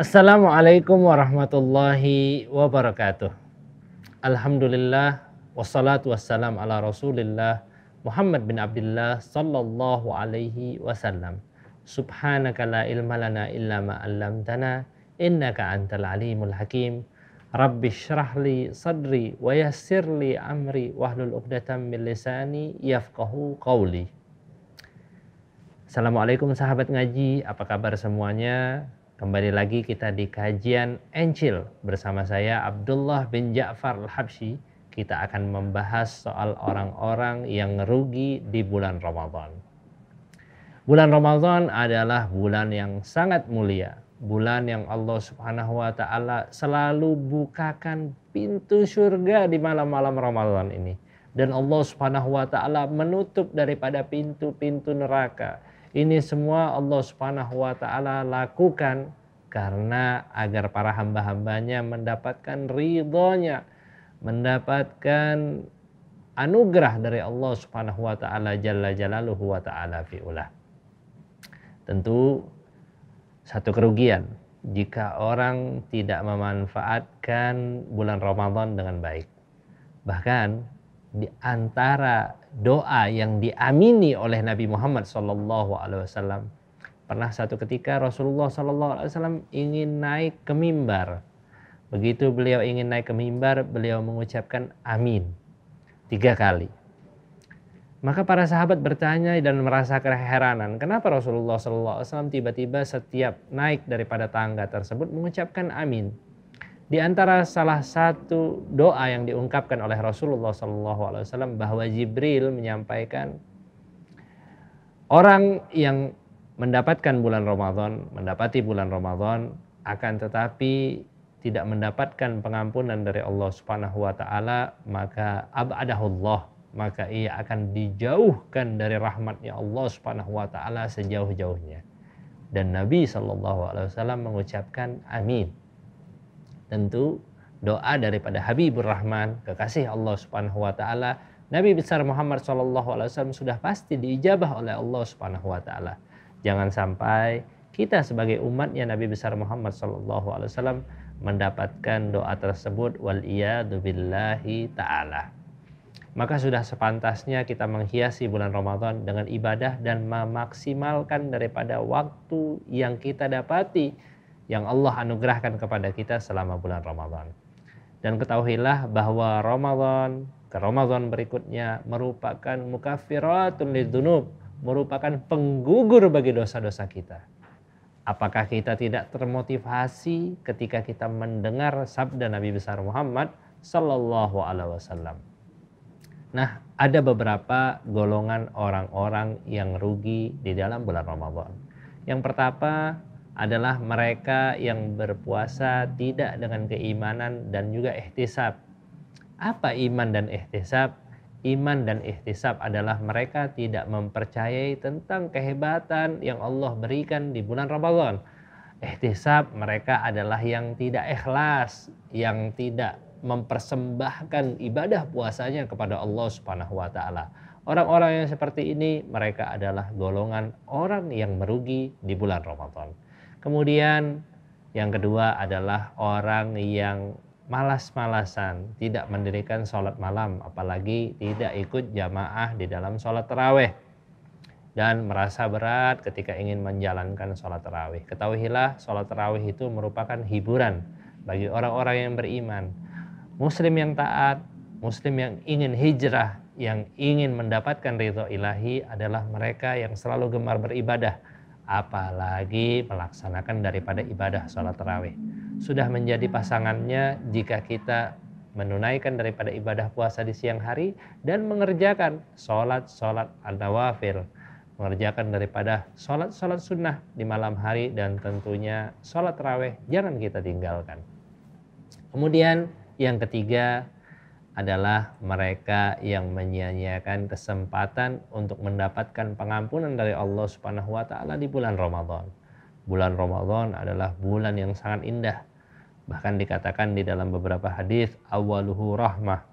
Assalamualaikum warahmatullahi wabarakatuh. Alhamdulillah wassalatu wassalam ala Rasulillah Muhammad bin Abdullah sallallahu alaihi wasallam. Subhanaka la ilma lana illa ma 'allamtana innaka antal alimul hakim. Rabbi syrahli sadri wa yassirli amri wahlul uqdatam min lisani yafqahu qawli. Assalamualaikum sahabat ngaji, apa kabar semuanya? Kembali lagi kita di kajian Encil bersama saya Abdullah bin Ja'far Al-Habsyi. Kita akan membahas soal orang-orang yang rugi di bulan Ramadan. Bulan Ramadan adalah bulan yang sangat mulia, bulan yang Allah Subhanahu wa taala selalu bukakan pintu surga di malam-malam Ramadan ini. Dan Allah Subhanahu wa taala menutup daripada pintu-pintu neraka ini semua Allah Subhanahu wa taala lakukan karena agar para hamba-hambanya mendapatkan ridhonya, mendapatkan anugerah dari Allah Subhanahu wa taala jalla jalaluhu wa taala fiulah. Tentu satu kerugian jika orang tidak memanfaatkan bulan Ramadan dengan baik. Bahkan di antara doa yang diamini oleh Nabi Muhammad SAW pernah satu ketika Rasulullah SAW ingin naik ke mimbar begitu beliau ingin naik ke mimbar beliau mengucapkan amin tiga kali maka para sahabat bertanya dan merasa keheranan kenapa Rasulullah SAW tiba-tiba setiap naik daripada tangga tersebut mengucapkan amin di antara salah satu doa yang diungkapkan oleh Rasulullah SAW bahwa Jibril menyampaikan orang yang mendapatkan bulan Ramadan, mendapati bulan Ramadan akan tetapi tidak mendapatkan pengampunan dari Allah Subhanahu wa taala, maka abadahullah, maka ia akan dijauhkan dari rahmatnya Allah Subhanahu wa taala sejauh-jauhnya. Dan Nabi Shallallahu alaihi wasallam mengucapkan amin tentu doa daripada Habibur Rahman, kekasih Allah Subhanahu wa taala, Nabi besar Muhammad SAW sudah pasti diijabah oleh Allah Subhanahu wa taala. Jangan sampai kita sebagai umatnya Nabi besar Muhammad SAW mendapatkan doa tersebut wal billahi taala. Maka sudah sepantasnya kita menghiasi bulan Ramadan dengan ibadah dan memaksimalkan daripada waktu yang kita dapati yang Allah anugerahkan kepada kita selama bulan Ramadan. Dan ketahuilah bahwa Ramadan ke Ramadan berikutnya merupakan mukafiratun lidzunub, merupakan penggugur bagi dosa-dosa kita. Apakah kita tidak termotivasi ketika kita mendengar sabda Nabi besar Muhammad sallallahu alaihi wasallam? Nah, ada beberapa golongan orang-orang yang rugi di dalam bulan Ramadan. Yang pertama, adalah mereka yang berpuasa tidak dengan keimanan dan juga ihtisab. Apa iman dan ihtisab? Iman dan ihtisab adalah mereka tidak mempercayai tentang kehebatan yang Allah berikan di bulan Ramadan. Ihtisab mereka adalah yang tidak ikhlas, yang tidak mempersembahkan ibadah puasanya kepada Allah Subhanahu wa taala. Orang-orang yang seperti ini mereka adalah golongan orang yang merugi di bulan Ramadan. Kemudian yang kedua adalah orang yang malas-malasan, tidak mendirikan sholat malam, apalagi tidak ikut jamaah di dalam sholat terawih dan merasa berat ketika ingin menjalankan sholat terawih. Ketahuilah sholat terawih itu merupakan hiburan bagi orang-orang yang beriman. Muslim yang taat, muslim yang ingin hijrah, yang ingin mendapatkan ridho ilahi adalah mereka yang selalu gemar beribadah, apalagi melaksanakan daripada ibadah sholat terawih. Sudah menjadi pasangannya jika kita menunaikan daripada ibadah puasa di siang hari dan mengerjakan sholat-sholat an-nawafil. Mengerjakan daripada sholat-sholat sunnah di malam hari dan tentunya sholat terawih jangan kita tinggalkan. Kemudian yang ketiga adalah mereka yang menyia-nyiakan kesempatan untuk mendapatkan pengampunan dari Allah Subhanahu wa taala di bulan Ramadan. Bulan Ramadan adalah bulan yang sangat indah. Bahkan dikatakan di dalam beberapa hadis awaluhu rahmah.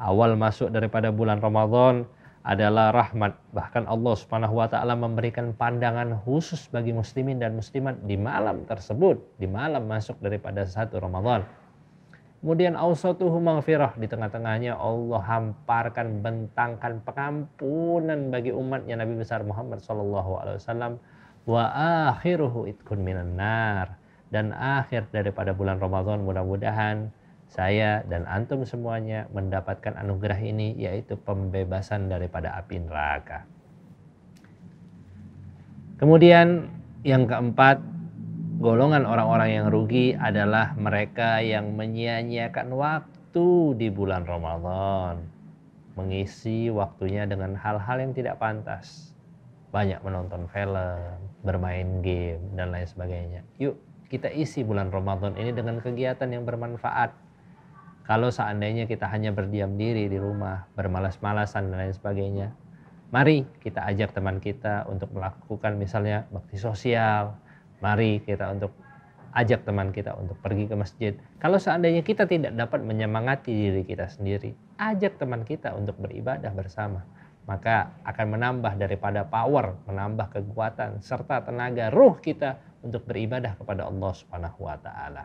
Awal masuk daripada bulan Ramadan adalah rahmat. Bahkan Allah Subhanahu wa taala memberikan pandangan khusus bagi muslimin dan muslimat di malam tersebut, di malam masuk daripada satu Ramadan Kemudian ausatuhu maghfirah di tengah-tengahnya Allah hamparkan bentangkan pengampunan bagi umatnya Nabi besar Muhammad sallallahu alaihi wasallam wa akhiruhu itkun minan nar dan akhir daripada bulan Ramadan mudah-mudahan saya dan antum semuanya mendapatkan anugerah ini yaitu pembebasan daripada api neraka. Kemudian yang keempat golongan orang-orang yang rugi adalah mereka yang menyia-nyiakan waktu di bulan Ramadan, mengisi waktunya dengan hal-hal yang tidak pantas. Banyak menonton film, bermain game, dan lain sebagainya. Yuk, kita isi bulan Ramadan ini dengan kegiatan yang bermanfaat. Kalau seandainya kita hanya berdiam diri di rumah, bermalas-malasan, dan lain sebagainya, mari kita ajak teman kita untuk melakukan misalnya bakti sosial, Mari kita untuk ajak teman kita untuk pergi ke masjid. Kalau seandainya kita tidak dapat menyemangati diri kita sendiri, ajak teman kita untuk beribadah bersama. Maka akan menambah daripada power, menambah kekuatan serta tenaga ruh kita untuk beribadah kepada Allah Subhanahu wa taala.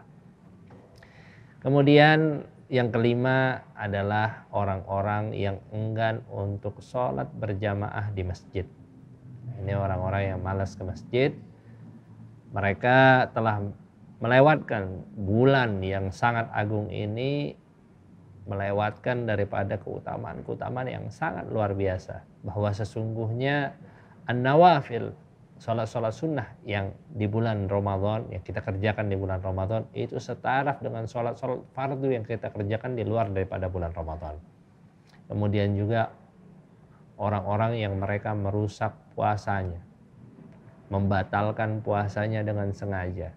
Kemudian yang kelima adalah orang-orang yang enggan untuk sholat berjamaah di masjid. Ini orang-orang yang malas ke masjid, mereka telah melewatkan bulan yang sangat agung ini melewatkan daripada keutamaan-keutamaan yang sangat luar biasa bahwa sesungguhnya an-nawafil sholat-sholat sunnah yang di bulan Ramadan yang kita kerjakan di bulan Ramadan itu setara dengan sholat-sholat fardu yang kita kerjakan di luar daripada bulan Ramadan kemudian juga orang-orang yang mereka merusak puasanya membatalkan puasanya dengan sengaja.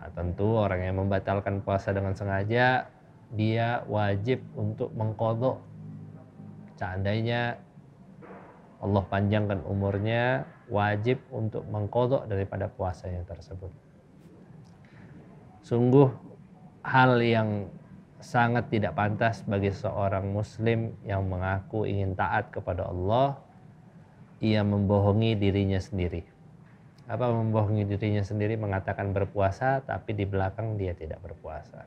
Nah, tentu orang yang membatalkan puasa dengan sengaja dia wajib untuk mengkodok. Seandainya Allah panjangkan umurnya, wajib untuk mengkodok daripada puasanya tersebut. Sungguh hal yang sangat tidak pantas bagi seorang muslim yang mengaku ingin taat kepada Allah, ia membohongi dirinya sendiri apa membohongi dirinya sendiri mengatakan berpuasa tapi di belakang dia tidak berpuasa.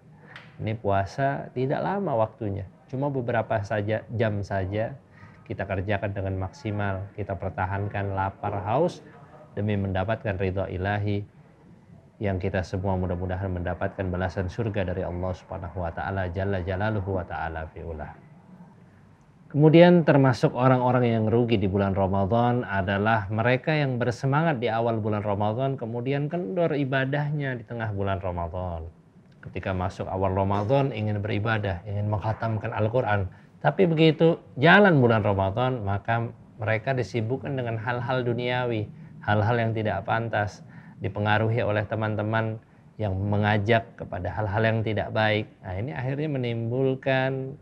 Ini puasa tidak lama waktunya, cuma beberapa saja jam saja kita kerjakan dengan maksimal, kita pertahankan lapar haus demi mendapatkan ridho ilahi yang kita semua mudah-mudahan mendapatkan balasan surga dari Allah Subhanahu wa taala jalla jalaluhu wa taala fiulah. Kemudian termasuk orang-orang yang rugi di bulan Ramadan adalah mereka yang bersemangat di awal bulan Ramadan kemudian kendor ibadahnya di tengah bulan Ramadan. Ketika masuk awal Ramadan ingin beribadah, ingin menghatamkan Al-Qur'an, tapi begitu jalan bulan Ramadan maka mereka disibukkan dengan hal-hal duniawi, hal-hal yang tidak pantas, dipengaruhi oleh teman-teman yang mengajak kepada hal-hal yang tidak baik. Nah, ini akhirnya menimbulkan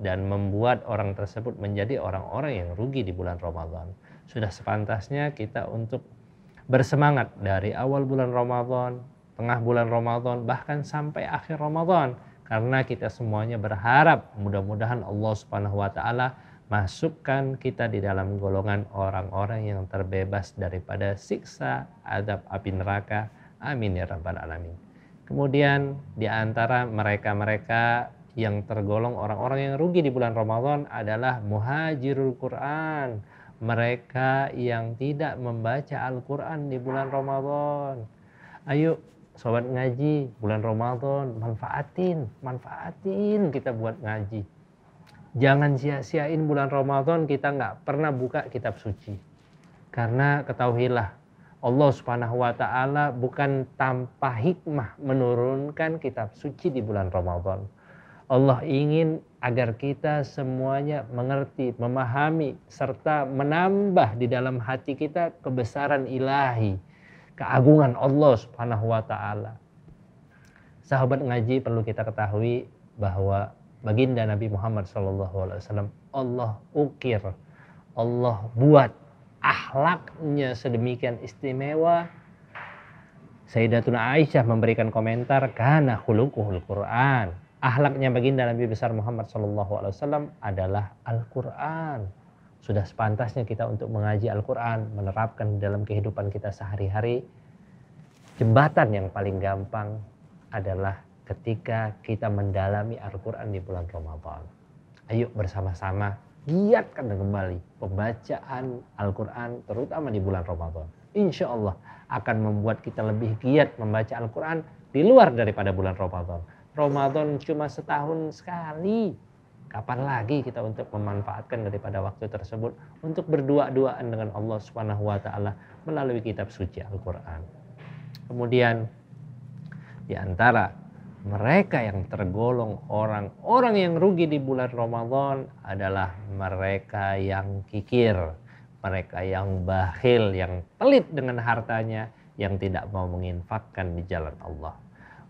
dan membuat orang tersebut menjadi orang-orang yang rugi di bulan Ramadan. Sudah sepantasnya kita untuk bersemangat dari awal bulan Ramadan, tengah bulan Ramadan, bahkan sampai akhir Ramadan. Karena kita semuanya berharap mudah-mudahan Allah Subhanahu wa taala masukkan kita di dalam golongan orang-orang yang terbebas daripada siksa adab api neraka. Amin ya rabbal alamin. Kemudian di antara mereka-mereka yang tergolong orang-orang yang rugi di bulan Ramadan adalah muhajirul Quran. Mereka yang tidak membaca Al-Quran di bulan Ramadan. Ayo sobat ngaji bulan Ramadan manfaatin, manfaatin kita buat ngaji. Jangan sia-siain bulan Ramadan kita nggak pernah buka kitab suci. Karena ketahuilah Allah Subhanahu wa taala bukan tanpa hikmah menurunkan kitab suci di bulan Ramadan. Allah ingin agar kita semuanya mengerti, memahami, serta menambah di dalam hati kita kebesaran ilahi, keagungan Allah Subhanahu wa Ta'ala. Sahabat ngaji perlu kita ketahui bahwa baginda Nabi Muhammad SAW, Allah ukir, Allah buat ahlaknya sedemikian istimewa Sayyidatuna Aisyah memberikan komentar karena hulukuhul Quran ahlaknya baginda Nabi besar Muhammad SAW adalah Al-Quran. Sudah sepantasnya kita untuk mengaji Al-Quran, menerapkan dalam kehidupan kita sehari-hari. Jembatan yang paling gampang adalah ketika kita mendalami Al-Quran di bulan Ramadan. Ayo bersama-sama giatkan kembali pembacaan Al-Quran terutama di bulan Ramadan. Insya Allah akan membuat kita lebih giat membaca Al-Quran di luar daripada bulan Ramadan. Ramadan cuma setahun sekali. Kapan lagi kita untuk memanfaatkan daripada waktu tersebut untuk berdua-duaan dengan Allah Subhanahu wa taala melalui kitab suci Al-Qur'an. Kemudian di antara mereka yang tergolong orang-orang yang rugi di bulan Ramadan adalah mereka yang kikir, mereka yang bakhil, yang pelit dengan hartanya, yang tidak mau menginfakkan di jalan Allah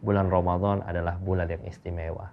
bulan Ramadan adalah bulan yang istimewa.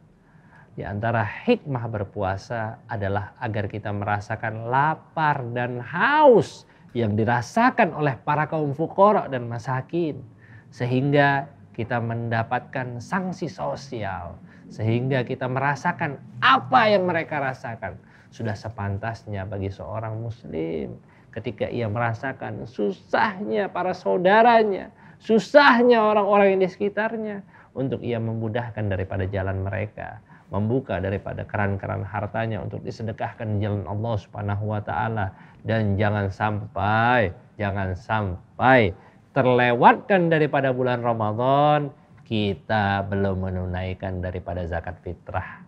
Di antara hikmah berpuasa adalah agar kita merasakan lapar dan haus yang dirasakan oleh para kaum fukoro dan masakin. Sehingga kita mendapatkan sanksi sosial. Sehingga kita merasakan apa yang mereka rasakan. Sudah sepantasnya bagi seorang muslim ketika ia merasakan susahnya para saudaranya susahnya orang-orang yang di sekitarnya untuk ia memudahkan daripada jalan mereka, membuka daripada keran-keran hartanya untuk disedekahkan jalan Allah Subhanahu wa taala dan jangan sampai jangan sampai terlewatkan daripada bulan Ramadan kita belum menunaikan daripada zakat fitrah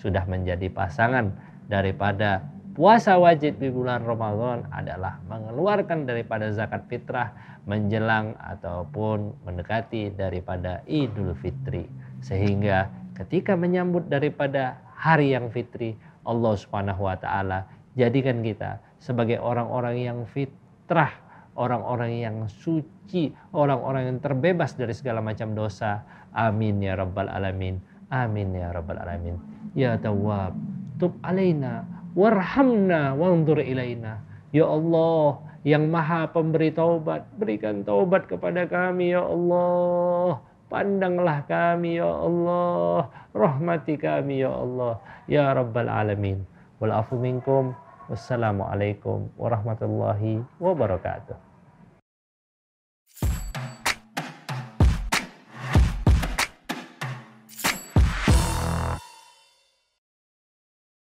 sudah menjadi pasangan daripada Puasa wajib di bulan Ramadan adalah mengeluarkan daripada zakat fitrah menjelang ataupun mendekati daripada Idul Fitri. Sehingga ketika menyambut daripada hari yang fitri, Allah Subhanahu wa taala jadikan kita sebagai orang-orang yang fitrah, orang-orang yang suci, orang-orang yang terbebas dari segala macam dosa. Amin ya rabbal alamin. Amin ya rabbal alamin. Ya Tawwab, tub alaina warhamna wanzur ilaina ya Allah yang maha pemberi taubat berikan taubat kepada kami ya Allah pandanglah kami ya Allah rahmati kami ya Allah ya rabbal alamin wal afu minkum wassalamualaikum warahmatullahi wabarakatuh